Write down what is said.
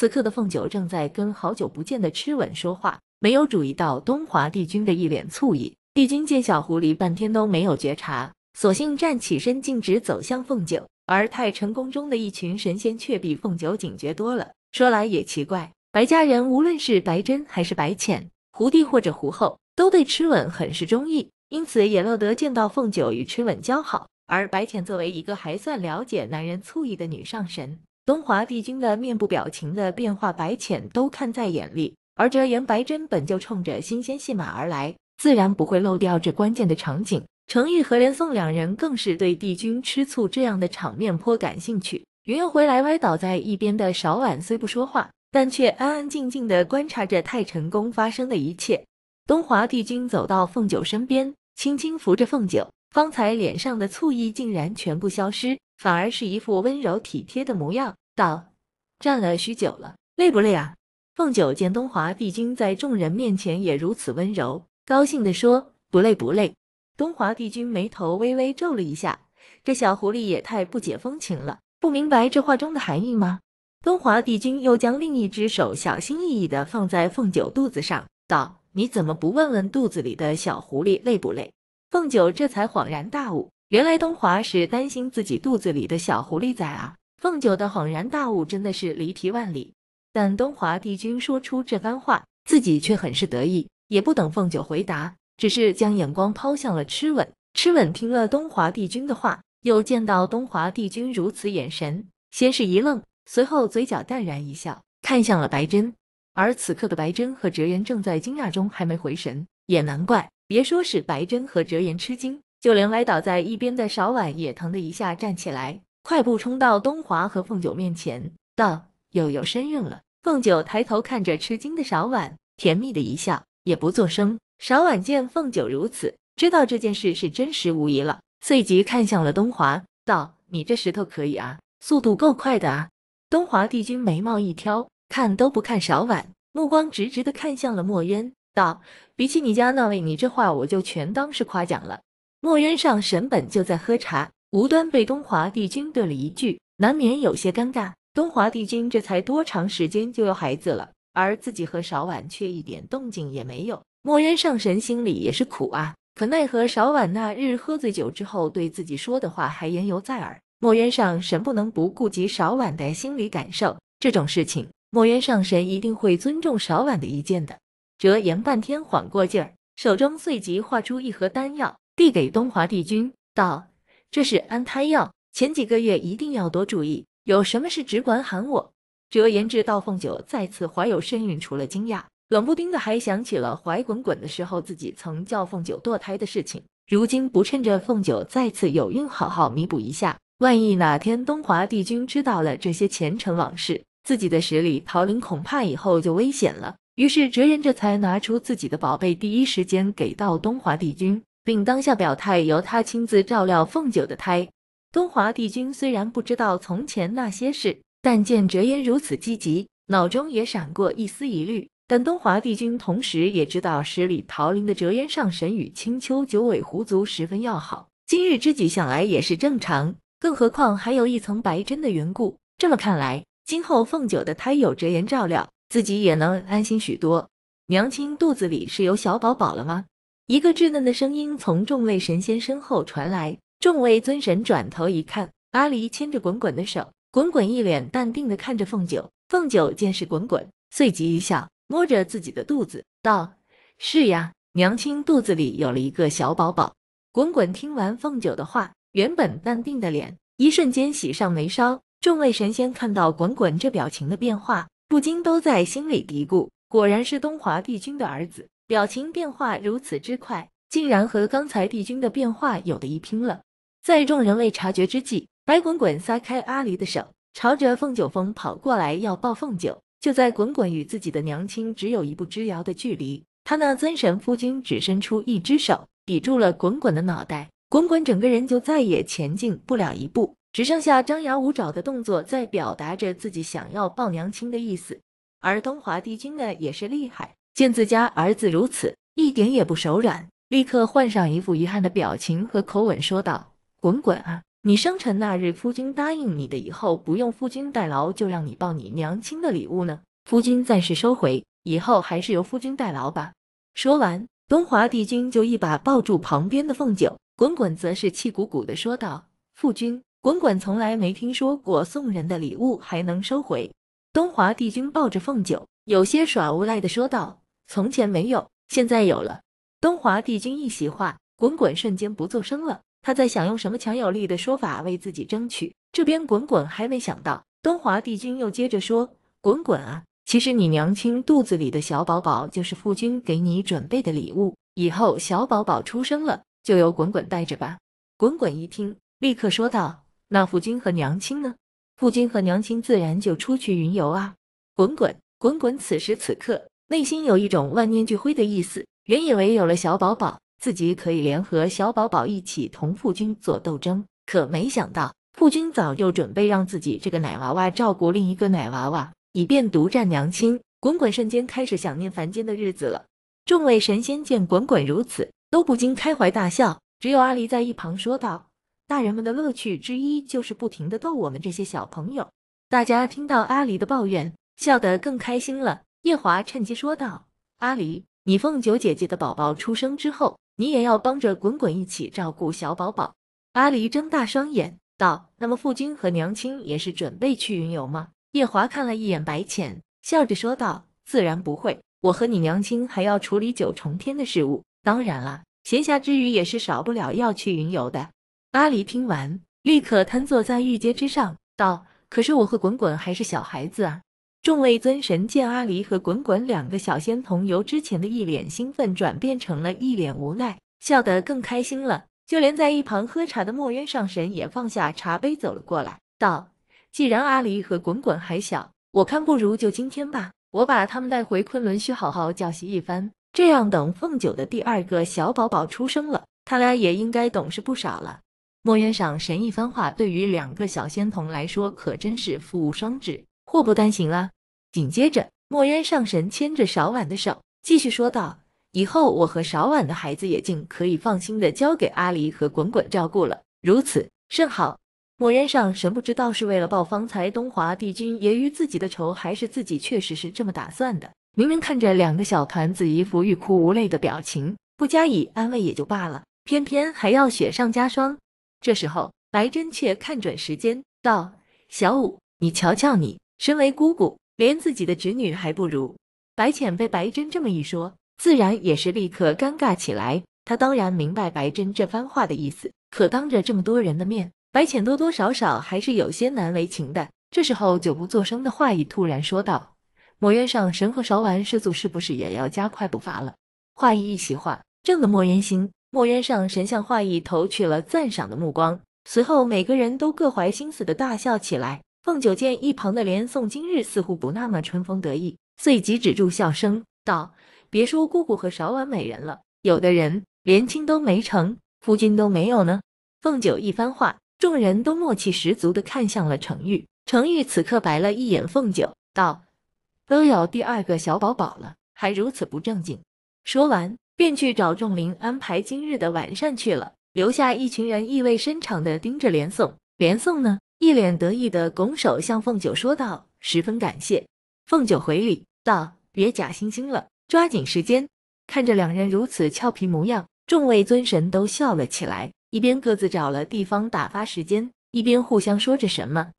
此刻的凤九正在跟好久不见的痴稳说话，没有注意到东华帝君的一脸醋意。帝君见小狐狸半天都没有觉察，索性站起身，径直走向凤九。而太晨宫中的一群神仙却比凤九警觉多了。说来也奇怪，白家人无论是白真还是白浅，狐帝或者狐后，都对痴稳很是中意，因此也乐得见到凤九与痴稳交好。而白浅作为一个还算了解男人醋意的女上神。东华帝君的面部表情的变化，白浅都看在眼里。而这颜白真本就冲着新鲜戏码而来，自然不会漏掉这关键的场景。程玉和连宋两人更是对帝君吃醋这样的场面颇感兴趣。云游回来，歪倒在一边的少婉虽不说话，但却安安静静的观察着太晨宫发生的一切。东华帝君走到凤九身边，轻轻扶着凤九，方才脸上的醋意竟然全部消失，反而是一副温柔体贴的模样。道，站了许久了，累不累啊？凤九见东华帝君在众人面前也如此温柔，高兴的说，不累不累。东华帝君眉头微微皱了一下，这小狐狸也太不解风情了，不明白这话中的含义吗？东华帝君又将另一只手小心翼翼的放在凤九肚子上，道，你怎么不问问肚子里的小狐狸累不累？凤九这才恍然大悟，原来东华是担心自己肚子里的小狐狸崽啊。凤九的恍然大悟真的是离题万里，但东华帝君说出这番话，自己却很是得意。也不等凤九回答，只是将眼光抛向了痴稳。痴稳听了东华帝君的话，又见到东华帝君如此眼神，先是一愣，随后嘴角淡然一笑，看向了白贞。而此刻的白贞和哲言正在惊讶中，还没回神，也难怪。别说是白贞和哲言吃惊，就连歪倒在一边的少婉也疼的一下站起来。快步冲到东华和凤九面前，道：“又有身孕了。”凤九抬头看着吃惊的少婉，甜蜜的一笑，也不作声。少婉见凤九如此，知道这件事是真实无疑了，随即看向了东华，道：“你这石头可以啊，速度够快的啊。”东华帝君眉毛一挑，看都不看少婉，目光直直的看向了墨渊，道：“比起你家那位，你这话我就全当是夸奖了。”墨渊上神本就在喝茶。无端被东华帝君怼了一句，难免有些尴尬。东华帝君这才多长时间就有孩子了，而自己和少婉却一点动静也没有。墨渊上神心里也是苦啊，可奈何少婉那日喝醉酒之后对自己说的话还言犹在耳。墨渊上神不能不顾及少婉的心理感受，这种事情墨渊上神一定会尊重少婉的意见的。哲言半天缓过劲儿，手中随即画出一盒丹药，递给东华帝君道。这是安胎药，前几个月一定要多注意。有什么事只管喊我。哲言知道凤九再次怀有身孕，除了惊讶，冷不丁的还想起了怀滚滚的时候，自己曾叫凤九堕胎的事情。如今不趁着凤九再次有孕，好好弥补一下，万一哪天东华帝君知道了这些前尘往事，自己的实力桃林恐怕以后就危险了。于是哲言这才拿出自己的宝贝，第一时间给到东华帝君。并当下表态，由他亲自照料凤九的胎。东华帝君虽然不知道从前那些事，但见折颜如此积极，脑中也闪过一丝疑虑。但东华帝君同时也知道十里桃林的折颜上神与青丘九尾狐族十分要好，今日之举想来也是正常。更何况还有一层白针的缘故。这么看来，今后凤九的胎有折颜照料，自己也能安心许多。娘亲肚子里是有小宝宝了吗？一个稚嫩的声音从众位神仙身后传来，众位尊神转头一看，阿离牵着滚滚的手，滚滚一脸淡定的看着凤九。凤九见是滚滚，随即一笑，摸着自己的肚子道：“是呀，娘亲肚子里有了一个小宝宝。”滚滚听完凤九的话，原本淡定的脸，一瞬间喜上眉梢。众位神仙看到滚滚这表情的变化，不禁都在心里嘀咕：“果然是东华帝君的儿子。”表情变化如此之快，竟然和刚才帝君的变化有的一拼了。在众人未察觉之际，白滚滚撒开阿离的手，朝着凤九峰跑过来要抱凤九。就在滚滚与自己的娘亲只有一步之遥的距离，他那尊神夫君只伸出一只手抵住了滚滚的脑袋，滚滚整个人就再也前进不了一步，只剩下张牙舞爪的动作在表达着自己想要抱娘亲的意思。而东华帝君呢，也是厉害。见自家儿子如此，一点也不手软，立刻换上一副遗憾的表情和口吻说道：“滚滚啊，你生辰那日夫君答应你的，以后不用夫君代劳，就让你抱你娘亲的礼物呢。夫君暂时收回，以后还是由夫君代劳吧。”说完，东华帝君就一把抱住旁边的凤九，滚滚则是气鼓鼓的说道：“夫君，滚滚从来没听说过送人的礼物还能收回。”东华帝君抱着凤九，有些耍无赖的说道。从前没有，现在有了。东华帝君一席话，滚滚瞬间不作声了。他在想用什么强有力的说法为自己争取。这边滚滚还没想到，东华帝君又接着说：“滚滚啊，其实你娘亲肚子里的小宝宝就是父君给你准备的礼物。以后小宝宝出生了，就由滚滚带着吧。”滚滚一听，立刻说道：“那父君和娘亲呢？”父君和娘亲自然就出去云游啊。滚滚滚滚，此时此刻。内心有一种万念俱灰的意思。原以为有了小宝宝，自己可以联合小宝宝一起同父君做斗争，可没想到父君早就准备让自己这个奶娃娃照顾另一个奶娃娃，以便独占娘亲。滚滚瞬间开始想念凡间的日子了。众位神仙见滚滚如此，都不禁开怀大笑。只有阿离在一旁说道：“大人们的乐趣之一就是不停的逗我们这些小朋友。”大家听到阿离的抱怨，笑得更开心了。夜华趁机说道：“阿离，你凤九姐姐的宝宝出生之后，你也要帮着滚滚一起照顾小宝宝。”阿离睁大双眼道：“那么父君和娘亲也是准备去云游吗？”夜华看了一眼白浅，笑着说道：“自然不会，我和你娘亲还要处理九重天的事务。当然了，闲暇之余也是少不了要去云游的。”阿离听完，立刻瘫坐在玉阶之上，道：“可是我和滚滚还是小孩子啊。”众位尊神见阿离和滚滚两个小仙童由之前的一脸兴奋转变成了一脸无奈，笑得更开心了。就连在一旁喝茶的墨渊上神也放下茶杯走了过来，道：“既然阿离和滚滚还小，我看不如就今天吧。我把他们带回昆仑虚好好教习一番，这样等凤九的第二个小宝宝出生了，他俩也应该懂事不少了。”墨渊上神一番话，对于两个小仙童来说，可真是福无双至。祸不单行啊。紧接着，墨渊上神牵着少婉的手，继续说道：“以后我和少婉的孩子也尽可以放心的交给阿离和滚滚照顾了。如此甚好。”墨渊上神不知道是为了报方才东华帝君揶揄自己的仇，还是自己确实是这么打算的。明明看着两个小团子一副欲哭无泪的表情，不加以安慰也就罢了，偏偏还要雪上加霜。这时候，白真却看准时间，道：“小五，你瞧瞧你。”身为姑姑，连自己的侄女还不如。白浅被白真这么一说，自然也是立刻尴尬起来。他当然明白白真这番话的意思，可当着这么多人的面，白浅多多少少还是有些难为情的。这时候，久不作声的华意突然说道：“墨渊上神和韶丸师祖是不是也要加快步伐了？”华意一席话，正得墨渊心。墨渊上神向画意投去了赞赏的目光，随后每个人都各怀心思的大笑起来。凤九见一旁的连宋今日似乎不那么春风得意，遂即止住笑声，道：“别说姑姑和韶婉美人了，有的人连亲都没成，夫君都没有呢。”凤九一番话，众人都默契十足的看向了程玉。程玉此刻白了一眼凤九，道：“都有第二个小宝宝了，还如此不正经。”说完便去找仲林安排今日的晚膳去了，留下一群人意味深长的盯着连宋。连宋呢？一脸得意的拱手向凤九说道：“十分感谢。”凤九回礼道：“别假惺惺了，抓紧时间。”看着两人如此俏皮模样，众位尊神都笑了起来，一边各自找了地方打发时间，一边互相说着什么。